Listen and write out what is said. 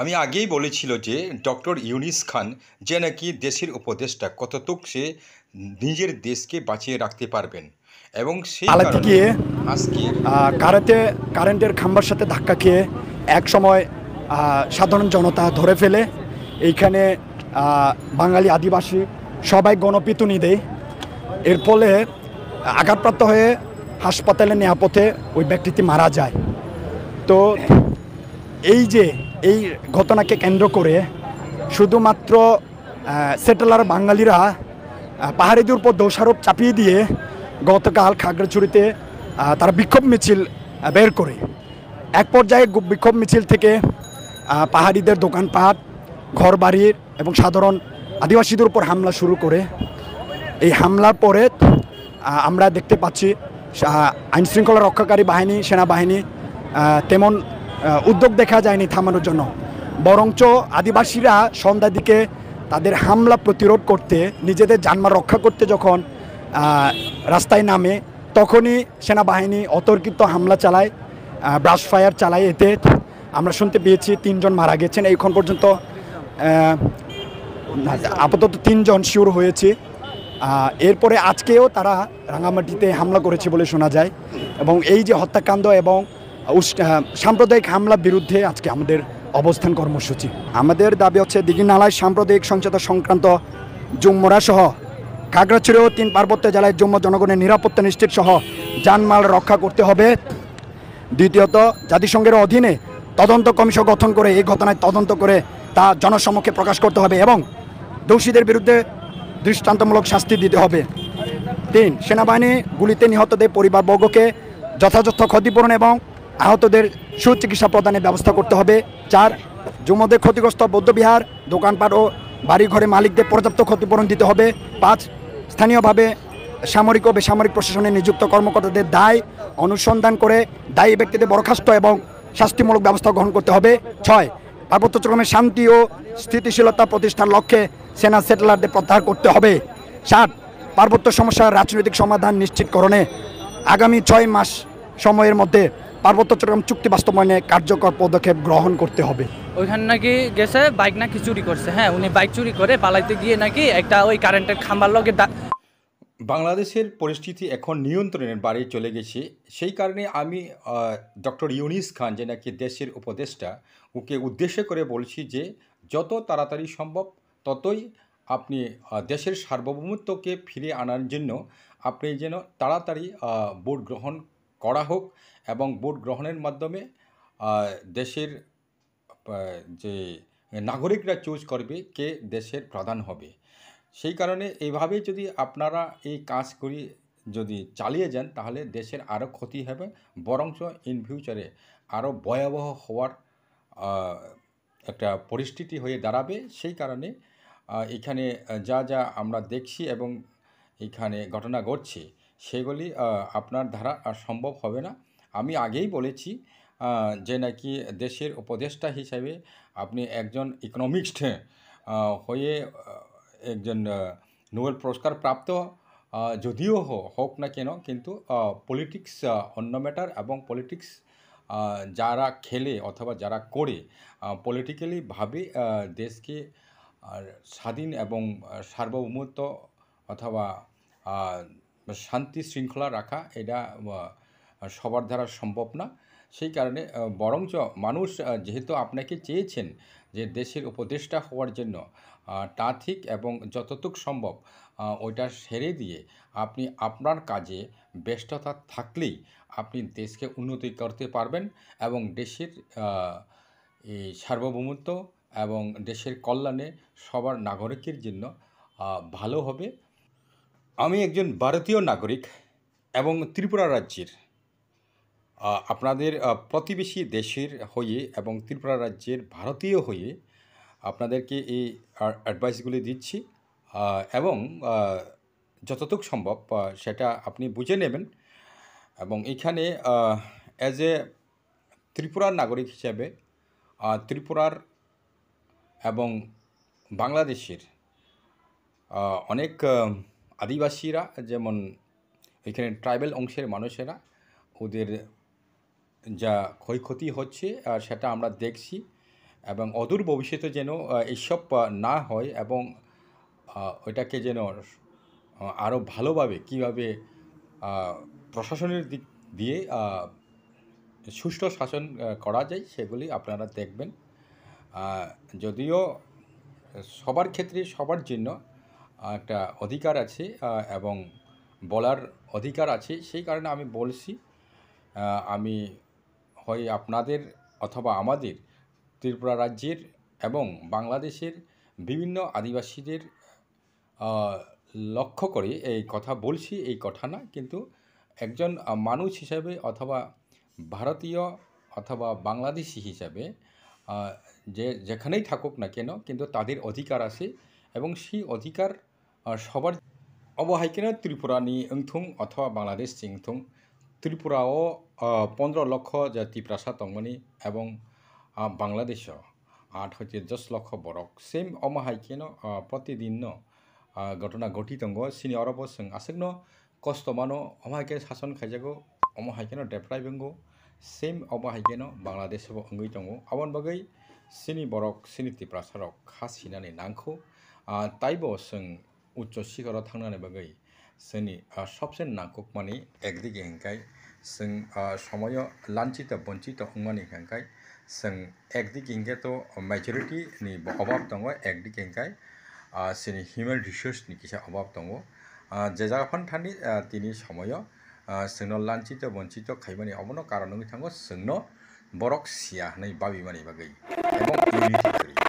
আমি আগেই বলেছিল যে ডক্টর ইউনিস খান যে নাকি দেশের উপদেষ্টা কতটুক সে নিজের দেশকে বাঁচিয়ে রাখতে পারবেন এবং সেই গিয়ে আজকে কারেতে কারেন্টের খাম্বার সাথে ধাক্কা খেয়ে এক সময় সাধারণ জনতা ধরে ফেলে এইখানে বাঙালি আদিবাসী সবাই গণপিতুনি দেয় এর ফলে আঘাতপ্রাপ্ত হয়ে হাসপাতালে নেওয়া পথে ওই ব্যক্তিটি মারা যায় তো এই যে এই ঘটনাকে কেন্দ্র করে শুধুমাত্র সেটেলার বাঙালিরা পাহাড়িদের উপর দোষারোপ চাপিয়ে দিয়ে গতকাল খাগড়াছড়িতে তারা বিক্ষোভ মিছিল বের করে এক পর্যায়ে বিক্ষোভ মিছিল থেকে পাহাড়িদের দোকানপাট ঘর বাড়ির এবং সাধারণ আদিবাসীদের উপর হামলা শুরু করে এই হামলার পরে আমরা দেখতে পাচ্ছি আইনশৃঙ্খলা রক্ষাকারী বাহিনী সেনাবাহিনী তেমন উদ্যোগ দেখা যায়নি থামানোর জন্য বরঞ্চ আদিবাসীরা সন্ধ্যার দিকে তাদের হামলা প্রতিরোধ করতে নিজেদের যানমাল রক্ষা করতে যখন রাস্তায় নামে তখনই সেনাবাহিনী অতর্কিত হামলা চালায় ব্রাশ ফায়ার চালায় এতে আমরা শুনতে পেয়েছি তিনজন মারা গেছেন এইক্ষণ পর্যন্ত আপাতত তিনজন শিওর হয়েছে এরপরে আজকেও তারা রাঙামাটিতে হামলা করেছে বলে শোনা যায় এবং এই যে হত্যাকাণ্ড এবং সাম্প্রদায়িক হামলা বিরুদ্ধে আজকে আমাদের অবস্থান কর্মসূচি আমাদের দাবি হচ্ছে দিঘিনালায় সাম্প্রদায়িক সহিংসতা সংক্রান্ত জুম্মরা সহ ও তিন পার্বত্য জেলায় জম্মু জনগণের নিরাপত্তা নিশ্চিত সহ জানমাল রক্ষা করতে হবে দ্বিতীয়ত জাতিসংঘের অধীনে তদন্ত কমিশন গঠন করে এই ঘটনায় তদন্ত করে তা জনসমক্ষে প্রকাশ করতে হবে এবং দোষীদের বিরুদ্ধে দৃষ্টান্তমূলক শাস্তি দিতে হবে তিন সেনাবাহিনী গুলিতে নিহতদের পরিবারবর্গকে যথাযথ ক্ষতিপূরণ এবং আহতদের সুচিকিৎসা প্রদানের ব্যবস্থা করতে হবে চার জুমদের ক্ষতিগ্রস্ত বৌদ্ধবিহার দোকানপাট ও বাড়িঘরে মালিকদের পর্যাপ্ত ক্ষতিপূরণ দিতে হবে পাঁচ স্থানীয়ভাবে সামরিক ও বেসামরিক প্রশাসনে নিযুক্ত কর্মকর্তাদের দায় অনুসন্ধান করে দায়ী ব্যক্তিদের বরখাস্ত এবং শাস্তিমূলক ব্যবস্থা গ্রহণ করতে হবে ছয় পার্বত্য চট্টগ্রামে শান্তি ও স্থিতিশীলতা প্রতিষ্ঠার লক্ষ্যে সেনা সেটেলারদের প্রত্যাহার করতে হবে সাত পার্বত্য সমস্যার রাজনৈতিক সমাধান নিশ্চিতকরণে আগামী ছয় মাস সময়ের মধ্যে পার্বত্য চট্টগ্রাম চুক্তি বাস্তবায়নে কার্যকর পদক্ষেপ গ্রহণ করতে হবে ওইখানে নাকি গেছে বাইক নাকি চুরি করছে হ্যাঁ উনি বাইক চুরি করে পালাইতে গিয়ে নাকি একটা ওই কারেন্টের খাম্বার লগে বাংলাদেশের পরিস্থিতি এখন নিয়ন্ত্রণের বাড়ি চলে গেছে সেই কারণে আমি ডক্টর ইউনিস খান যে নাকি দেশের উপদেষ্টা ওকে উদ্দেশ্য করে বলছি যে যত তাড়াতাড়ি সম্ভব ততই আপনি দেশের সার্বভৌমত্বকে ফিরে আনার জন্য আপনি যেন তাড়াতাড়ি ভোট গ্রহণ করা হোক এবং ভোট গ্রহণের মাধ্যমে দেশের যে নাগরিকরা চুজ করবে কে দেশের প্রধান হবে সেই কারণে এইভাবে যদি আপনারা এই কাজ করি যদি চালিয়ে যান তাহলে দেশের আরও ক্ষতি হবে বরঞ্চ ইন ফিউচারে আরও ভয়াবহ হওয়ার একটা পরিস্থিতি হয়ে দাঁড়াবে সেই কারণে এখানে যা যা আমরা দেখছি এবং এখানে ঘটনা ঘটছে সেগুলি আপনার দ্বারা সম্ভব হবে না আমি আগেই বলেছি যে নাকি দেশের উপদেষ্টা হিসাবে আপনি একজন ইকোনমিক্সট হ্যাঁ, হয়ে একজন নোবেল পুরস্কার প্রাপ্ত যদিও হোক না কেন কিন্তু পলিটিক্স অন্য ম্যাটার এবং পলিটিক্স যারা খেলে অথবা যারা করে পলিটিক্যালিভাবে দেশকে স্বাধীন এবং সার্বভৌমত্ব অথবা শান্তি শৃঙ্খলা রাখা এটা সবার দ্বারা সম্ভব না সেই কারণে বরঞ্চ মানুষ যেহেতু আপনাকে চেয়েছেন যে দেশের উপদেষ্টা হওয়ার জন্য তা ঠিক এবং যতটুক সম্ভব ওইটা সেরে দিয়ে আপনি আপনার কাজে ব্যস্ততা থাকলেই আপনি দেশকে উন্নতি করতে পারবেন এবং দেশের এই সার্বভৌমত্ব এবং দেশের কল্যাণে সবার নাগরিকের জন্য ভালো হবে আমি একজন ভারতীয় নাগরিক এবং ত্রিপুরা রাজ্যের আপনাদের প্রতিবেশী দেশের হয়ে এবং ত্রিপুরা রাজ্যের ভারতীয় হয়ে আপনাদেরকে এই অ্যাডভাইসগুলি দিচ্ছি এবং যতটুক সম্ভব সেটা আপনি বুঝে নেবেন এবং এখানে অ্যাজ এ ত্রিপুরার নাগরিক হিসাবে ত্রিপুরার এবং বাংলাদেশের অনেক আদিবাসীরা যেমন এখানে ট্রাইবেল অংশের মানুষেরা ওদের যা ক্ষয়ক্ষতি হচ্ছে আর সেটা আমরা দেখছি এবং অদূর ভবিষ্যতে যেন এইসব না হয় এবং ওইটাকে যেন আরও ভালোভাবে কীভাবে প্রশাসনের দিক দিয়ে সুষ্ঠু শাসন করা যায় সেগুলি আপনারা দেখবেন যদিও সবার ক্ষেত্রে সবার জন্য একটা অধিকার আছে এবং বলার অধিকার আছে সেই কারণে আমি বলছি আমি হয় আপনাদের অথবা আমাদের ত্রিপুরা রাজ্যের এবং বাংলাদেশের বিভিন্ন আদিবাসীদের লক্ষ্য করে এই কথা বলছি এই কথা না কিন্তু একজন মানুষ হিসাবে অথবা ভারতীয় অথবা বাংলাদেশি হিসাবে যে যেখানেই থাকুক না কেন কিন্তু তাদের অধিকার আছে এবং সেই অধিকার সবার অবহাইকেন নি অংথুং অথবা বাংলাদেশ চিংথুং ত্রিপুরা ও পনেরো লক্ষ জাতি প্রাসা তংমানি এবং বাংলাদেশ আট হচ্ছে দশ লক্ষ বরক সেম অমাহাইকেন প্রতিদিন ঘটনা ঘটি তঙ্গ সিনি অরব সং আসেন কষ্ট মানো অমাহাইকে শাসন খাইজাগো অমাহাইকেন ডেপ্রাইবেঙ্গো সেম অবাহাইকেন বাংলাদেশ অঙ্গি তঙ্গ আবন বাগৈ সিনি বরক সিনি ত্রিপ্রাসারক খাসিনানি নাংখো তাইব সঙ্গ উচ্চ শিখৰত থাকে বগৈ সেই সবসে নাকক মানে একদিকে হেঙ্কাই সময় লাঞ্চিত বঞ্চিত হংমানী হেঙ্কাই একদিকে হিংকে তো মেজরিটি অভাব দো একদিকে হেঙ্কাই সেই হিউমেন রিসোর্স কিসা অভাব দো যে জাগাফান তিনি সময় সঙ্গ লাঞ্চিত বঞ্চিত খাইমানী অবনো কারণ নিতাম সঙ্গ বরক সিয়া হই বাবিমানী বগৈ এবং ইউনিটি করি